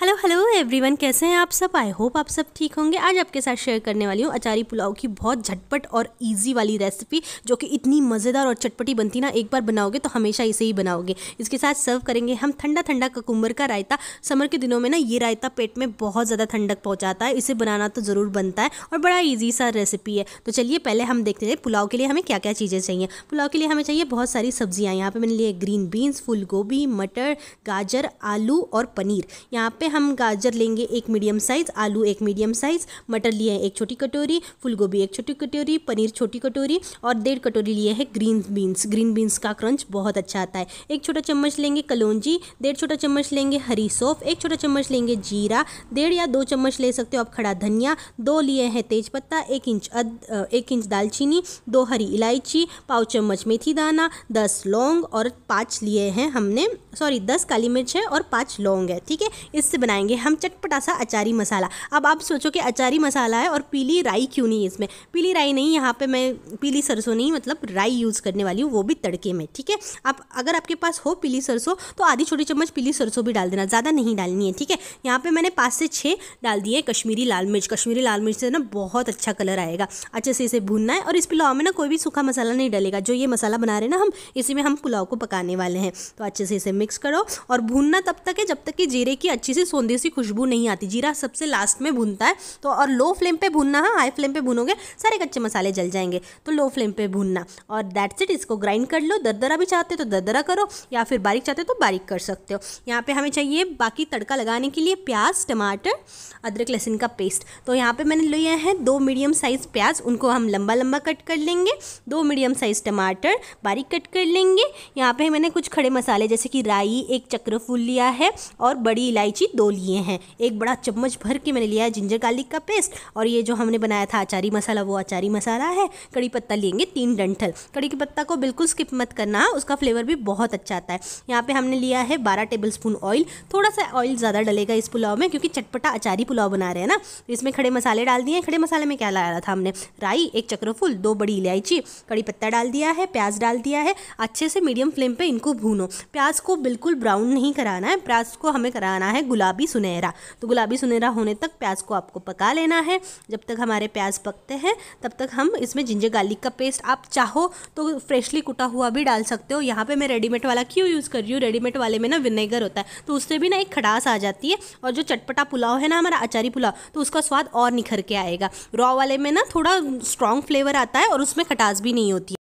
Hello, hello, everyone कैसे हैं आप सब आई होप आप सब ठीक होंगे आज आपके साथ शेयर करने वाली हूँ अचारी पुलाव की बहुत झटपट और इजी वाली रेसिपी जो कि इतनी मज़ेदार और चटपटी बनती ना एक बार बनाओगे तो हमेशा इसे ही बनाओगे इसके साथ सर्व करेंगे हम ठंडा ठंडा ककुम्बर का रायता समर के दिनों में ना ये रायता पेट में बहुत ज़्यादा ठंडक पहुँचाता है इसे बनाना तो ज़रूर बनता है और बड़ा ईजी सा रेसिपी है तो चलिए पहले हम देखते हैं पुलाव के लिए हमें क्या क्या चीज़ें चाहिए पुलाव के लिए हमें चाहिए बहुत सारी सब्जियाँ यहाँ पर मैंने लिए ग्रीन बीन्स फूल गोभी मटर गाजर आलू और पनीर यहाँ पर हम गाजर गाजर लेंगे एक मीडियम साइज़ आलू एक मीडियम साइज़ मटर लिए हैं एक छोटी कटोरी फूलगोभी एक छोटी कटोरी पनीर छोटी कटोरी और डेढ़ कटोरी लिए है ग्रीन बीन्स ग्रीन बीन्स का क्रंच बहुत अच्छा आता है एक छोटा चम्मच लेंगे कलौजी डेढ़ छोटा चम्मच लेंगे हरी सौफ एक छोटा चम्मच लेंगे जीरा डेढ़ या दो चम्मच ले सकते हो आप खड़ा धनिया दो लिए हैं तेज पत्ता एक इंच अद, एक इंच दालचीनी दो हरी इलायची पाव चम्मच मेथी दाना दस लौंग और पाँच लिए हैं हमने सॉरी दस काली मिर्च है और पाँच लौंग है ठीक है इससे बनाएंगे हम चटपटा सा अचारी मसाला अब आप सोचो कि अचारी मसाला है और पीली राई क्यों नहीं है इसमें पीली राई नहीं यहाँ पे मैं पीली सरसों नहीं मतलब राई यूज़ करने वाली हूँ वो भी तड़के में ठीक है आप अगर आपके पास हो पीली सरसों तो आधी छोटी चम्मच पीली सरसों भी डाल देना ज़्यादा नहीं डालनी है ठीक है यहाँ पर मैंने पाँच से छः डाल दिए कश्मीरी लाल मिर्च कश्मीरी लाल मिर्च से ना बहुत अच्छा कलर आएगा अच्छे से इसे भूनना है और इस पुलाव में ना कोई भी सूखा मसाला नहीं डलेगा जो ये मसाला बना रहे ना हम इसी में हम पुलाव को पकाने वाले हैं तो अच्छे से इसे मिक्स करो और भूनना तब तक है जब तक कि जीरे की अच्छी सी सौंधी सी खुशबू खुशबू नहीं आती जीरा सबसे लास्ट में भूनता है तो और लो फ्लेम पे भूनना है हाई फ्लेम पे भूनोगे सारे कच्चे मसाले जल जाएंगे तो लो फ्लेम पे भूनना और दैट्स इट इसको ग्राइंड कर लो दरदरा भी चाहते हो तो दरदरा करो या फिर बारीक चाहते हो तो बारीक कर सकते हो यहाँ पर हमें चाहिए बाकी तड़का लगाने के लिए प्याज टमाटर अदरक लहसुन का पेस्ट तो यहाँ पर मैंने लिए हैं दो मीडियम साइज़ प्याज उनको हम लंबा लंबा कट कर लेंगे दो मीडियम साइज़ टमाटर बारीक कट कर लेंगे यहाँ पर मैंने कुछ खड़े मसाले जैसे कि राई एक चक्रफूल लिया है और बड़ी इलायची दो लिए हैं एक बड़ा चम्मच भर के मैंने लिया है जिंजर गार्लिक का पेस्ट और ये जो हमने बनाया था अचारी मसाला वो अचारी मसाला है कड़ी पत्ता लेंगे तीन डंठल कड़ी के पत्ता को बिल्कुल स्किप मत करना उसका फ्लेवर भी बहुत अच्छा आता है यहाँ पर हमने लिया है बारह टेबल स्पून ऑयल थोड़ा सा ऑयल ज़्यादा डलेगा इस पुलाव में क्योंकि चटपटा अचारी पुलाव बना रहे हैं ना तो इसमें खड़े मसाले डाल दिए खड़े मसाले में क्या लाया था हमने राई एक चक्रफूल दो बड़ी इलायची कड़ी पत्ता डाल दिया है प्याज डाल दिया है अच्छे से मीडियम फ्लेम पे इनको भूनो प्याज को बिल्कुल ब्राउन नहीं कराना है प्याज को हमें कराना है गुलाबी सुनहरा सुनहरा तो गुलाबी सुनहरा होने तक प्याज को आपको पका लेना है जब तक हमारे प्याज पकते हैं तब तक हम इसमें जिंजर गार्लिक का पेस्ट आप चाहो तो फ्रेशली कुटा हुआ भी डाल सकते हो यहाँ पे मैं रेडीमेड वाला क्यों यूज़ कर रही हूँ रेडीमेड वाले में ना विनेगर होता है तो उससे भी ना एक खटास आ जाती है और जो चटपटा पुलाव है ना हमारा अचारी पुलाव तो उसका स्वाद और निखर के आएगा रॉ वाले में ना थोड़ा स्ट्रॉन्ग फ्लेवर आता है और उसमें खटास भी नहीं होती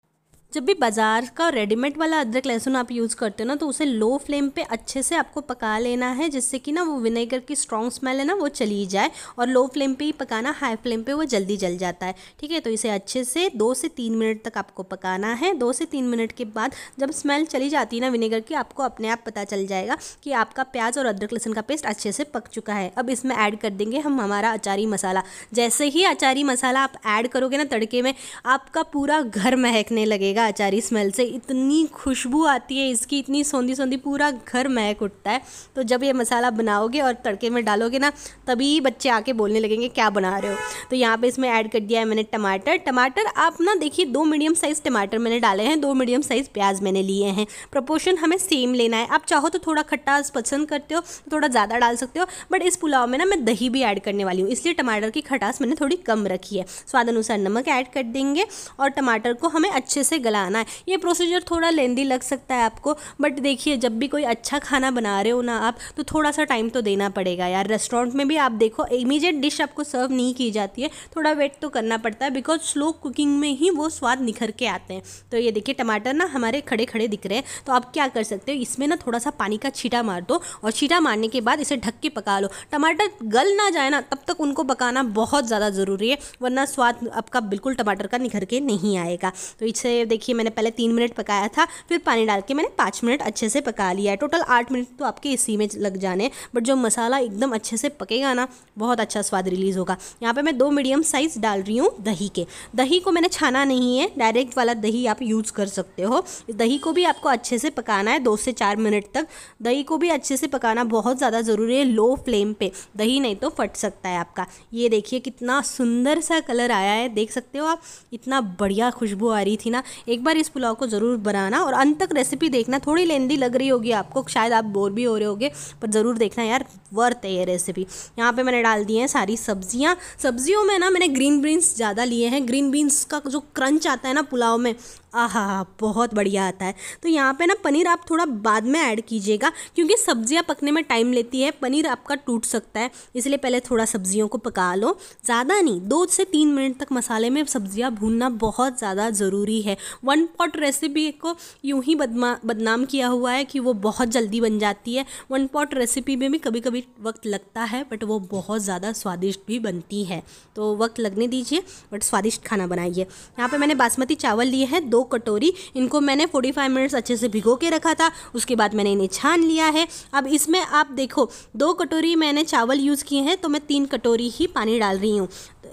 जब भी बाज़ार का रेडीमेड वाला अदरक लहसुन आप यूज़ करते हो ना तो उसे लो फ्लेम पे अच्छे से आपको पका लेना है जिससे कि ना वो विनेगर की स्ट्रॉन्ग स्मेल है ना वो चली जाए और लो फ्लेम पे ही पकाना हाई फ्लेम पे वो जल्दी जल जाता है ठीक है तो इसे अच्छे से दो से तीन मिनट तक आपको पकाना है दो से तीन मिनट के बाद जब स्मेल चली जाती है ना विनेगर की आपको अपने आप पता चल जाएगा कि आपका प्याज और अदरक लहसुन का पेस्ट अच्छे से पक चुका है अब इसमें ऐड कर देंगे हम हमारा अचारी मसाला जैसे ही अचारी मसाला आप ऐड करोगे ना तड़के में आपका पूरा घर महकने लगेगा जाएगा अचारी स्मेल से इतनी खुशबू आती है इसकी इतनी सौंधी सौंधी पूरा घर महक उठता है तो जब ये मसाला बनाओगे और तड़के में डालोगे ना तभी बच्चे आके बोलने लगेंगे क्या बना रहे हो तो यहाँ पे इसमें ऐड कर दिया है मैंने टमाटर टमाटर आप ना देखिए दो मीडियम साइज़ टमाटर मैंने डाले हैं दो मीडियम साइज़ प्याज मैंने लिए हैं प्रपोर्शन हमें सेम लेना है आप चाहो तो थोड़ा खट्टा पसंद करते हो थोड़ा ज़्यादा डाल सकते हो बट इस पुलाव में ना मैं दही भी ऐड करने वाली हूँ इसलिए टमाटर की खटास मैंने थोड़ी कम रखी है स्वाद अनुसार नमक ऐड कर देंगे और टमाटर को हमें अच्छे से गलाना है ये प्रोसीजर थोड़ा लेंदी लग सकता है आपको बट देखिए जब भी कोई अच्छा खाना बना रहे हो ना आप तो थोड़ा सा टाइम तो देना पड़ेगा यार रेस्टोरेंट में भी आप देखो इमीजिएट डिश आपको सर्व नहीं की जाती है थोड़ा वेट तो करना पड़ता है बिकॉज स्लो कुकिंग में ही वो स्वाद निखर के आते हैं तो ये देखिए टमाटर ना हमारे खड़े खड़े दिख रहे हैं तो आप क्या कर सकते हो इसमें ना थोड़ा सा पानी का छीटा मार दो और छीटा मारने के बाद इसे ढक के पका लो टमाटर गल ना जाए ना तब तक उनको पकाना बहुत ज़्यादा ज़रूरी है वरना स्वाद आपका बिल्कुल टमाटर का निखर के नहीं आएगा तो इसे देखिए मैंने पहले तीन मिनट पकाया था फिर पानी डाल के मैंने पाँच मिनट अच्छे से पका लिया है टोटल आठ मिनट तो आपके इसी में लग जाने बट जो मसाला एकदम अच्छे से पकेगा ना बहुत अच्छा स्वाद रिलीज़ होगा यहाँ पर मैं दो मीडियम साइज़ डाल रही हूँ दही के दही को मैंने छाना नहीं है डायरेक्ट वाला दही आप यूज़ कर सकते हो दही को भी आपको अच्छे से पकाना है दो से चार मिनट तक दही को भी अच्छे से पकाना बहुत ज़्यादा ज़रूरी है लो फ्लेम पे दही नहीं तो फट सकता है आपका ये देखिए कितना सुंदर सा कलर आया है देख सकते हो आप इतना बढ़िया खुशबू आ रही थी ना एक बार इस पुलाव को ज़रूर बनाना और अंत तक रेसिपी देखना थोड़ी लेंदी लग रही होगी आपको शायद आप बोर भी हो रहे होगे पर ज़रूर देखना यार वर्थ है ये रेसिपी यहाँ पे मैंने डाल दी हैं सारी सब्जियाँ सब्जियों में ना मैंने ग्रीन बीन्स ज़्यादा लिए हैं ग्रीन बीन्स का जो क्रंच आता है ना पुलाव में आहा बहुत बढ़िया आता है तो यहाँ पे ना पनीर आप थोड़ा बाद में ऐड कीजिएगा क्योंकि सब्जियाँ पकने में टाइम लेती है पनीर आपका टूट सकता है इसलिए पहले थोड़ा सब्जियों को पका लो ज़्यादा नहीं दो से तीन मिनट तक मसाले में सब्जियाँ भूनना बहुत ज़्यादा ज़रूरी है वन पॉट रेसिपी को यूँ ही बदमा बदनाम किया हुआ है कि वो बहुत जल्दी बन जाती है वन पॉट रेसिपी में भी कभी कभी वक्त लगता है बट वो बहुत ज़्यादा स्वादिष्ट भी बनती है तो वक्त लगने दीजिए बट स्वादिष्ट खाना बनाइए यहाँ पर मैंने बासमती चावल लिए हैं दो दो कटोरी इनको मैंने 45 मिनट्स अच्छे से भिगो के रखा था उसके बाद मैंने इन्हें छान लिया है अब इसमें आप देखो दो कटोरी मैंने चावल यूज़ किए हैं तो मैं तीन कटोरी ही पानी डाल रही हूँ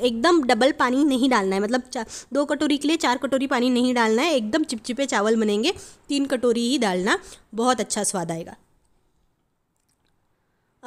एकदम डबल पानी नहीं डालना है मतलब दो कटोरी के लिए चार कटोरी पानी नहीं डालना है एकदम चिपचिपे चावल बनेंगे तीन कटोरी ही डालना बहुत अच्छा स्वाद आएगा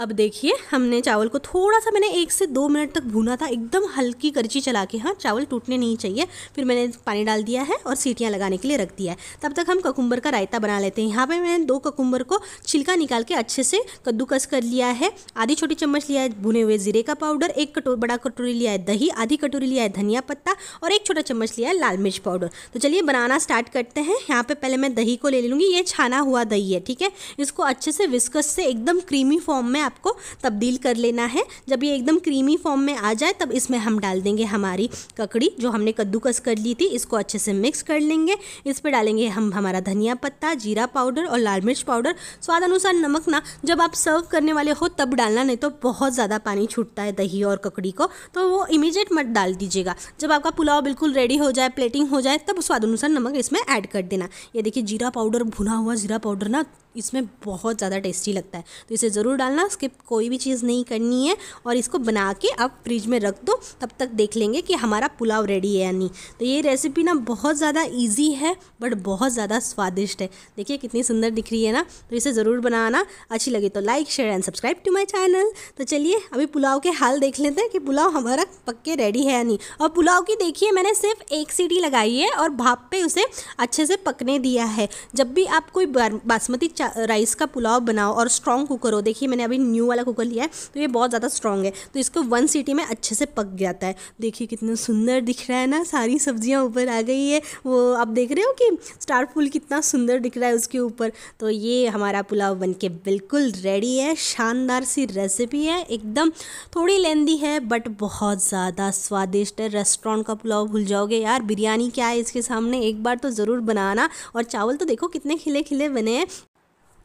अब देखिए हमने चावल को थोड़ा सा मैंने एक से दो मिनट तक भूना था एकदम हल्की करची चला के हाँ चावल टूटने नहीं चाहिए फिर मैंने पानी डाल दिया है और सीटियाँ लगाने के लिए रख दिया है तब तक हम ककुम्बर का रायता बना लेते हैं यहाँ पे मैंने दो ककुम्बर को छिलका निकाल के अच्छे से कद्दूकस कर लिया है आधी छोटी चम्मच लिया है भुने हुए जीरे का पाउडर एक कटोर बड़ा कटोरी लिया है दही आधी कटोरी लिया है धनिया पत्ता और एक छोटा चम्मच लिया है लाल मिर्च पाउडर तो चलिए बनाना स्टार्ट करते हैं यहाँ पर पहले मैं दही को ले लूँगी ये छाना हुआ दही है ठीक है इसको अच्छे से विस्कस से एकदम क्रीमी फॉर्म में आपको तब्दील कर लेना है जब ये एकदम क्रीमी फॉर्म में आ जाए तब इसमें हम डाल देंगे हमारी ककड़ी जो हमने कद्दूकस कर ली थी इसको अच्छे से मिक्स कर लेंगे इस पर डालेंगे हम हमारा धनिया पत्ता जीरा पाउडर और लाल मिर्च पाउडर स्वाद अनुसार नमक ना जब आप सर्व करने वाले हो तब डालना नहीं तो बहुत ज़्यादा पानी छूटता है दही और ककड़ी को तो वो इमीजिएट मत डाल दीजिएगा जब आपका पुलाव बिल्कुल रेडी हो जाए प्लेटिंग हो जाए तब स्वाद अनुसार नमक इसमें ऐड कर देना ये देखिए जीरा पाउडर भुना हुआ जीरा पाउडर ना इसमें बहुत ज़्यादा टेस्टी लगता है तो इसे ज़रूर डालना स्किप कोई भी चीज़ नहीं करनी है और इसको बना के आप फ्रिज में रख दो तब तक देख लेंगे कि हमारा पुलाव रेडी है या नहीं तो ये रेसिपी ना बहुत ज़्यादा ईजी है बट बहुत ज़्यादा स्वादिष्ट है देखिए कितनी सुंदर दिख रही है ना तो इसे ज़रूर बनाना अच्छी लगी तो like share and subscribe to my channel तो चलिए अभी पुलाव के हाल देख लेते हैं कि पुलाव हमारा पक्के रेडी है या नहीं और पुलाव की देखिए मैंने सिर्फ एक सीटी लगाई है और भाप पर उसे अच्छे से पकने दिया है जब भी आप कोई बासमती चा राइस का पुलाव बनाओ और स्ट्रॉन्ग कुकर हो देखिए मैंने अभी न्यू वाला कुकर लिया है तो ये बहुत ज़्यादा स्ट्रॉन्ग है तो इसको वन सिटी में अच्छे से पक जाता है देखिए कितना सुंदर दिख रहा है ना सारी सब्जियाँ ऊपर आ गई है वो आप देख रहे हो कि स्टार फूल कितना सुंदर दिख रहा है उसके ऊपर तो ये हमारा पुलाव बन के बिल्कुल रेडी है शानदार सी रेसिपी है एकदम थोड़ी लेंदी है बट बहुत ज़्यादा स्वादिष्ट है रेस्टोरेंट का पुलाव भूल जाओगे यार बिरयानी क्या है इसके सामने एक बार तो ज़रूर बनाना और चावल तो देखो कितने खिले खिले बने हैं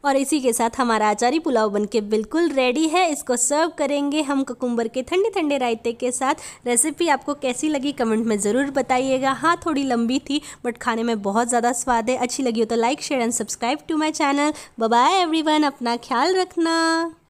और इसी के साथ हमारा आचारी पुलाव बनके बिल्कुल रेडी है इसको सर्व करेंगे हम ककुम्बर के ठंडे ठंडे रायते के साथ रेसिपी आपको कैसी लगी कमेंट में ज़रूर बताइएगा हाँ थोड़ी लंबी थी बट खाने में बहुत ज़्यादा स्वाद है अच्छी लगी हो तो like share and subscribe to my channel bye every अपना ख्याल रखना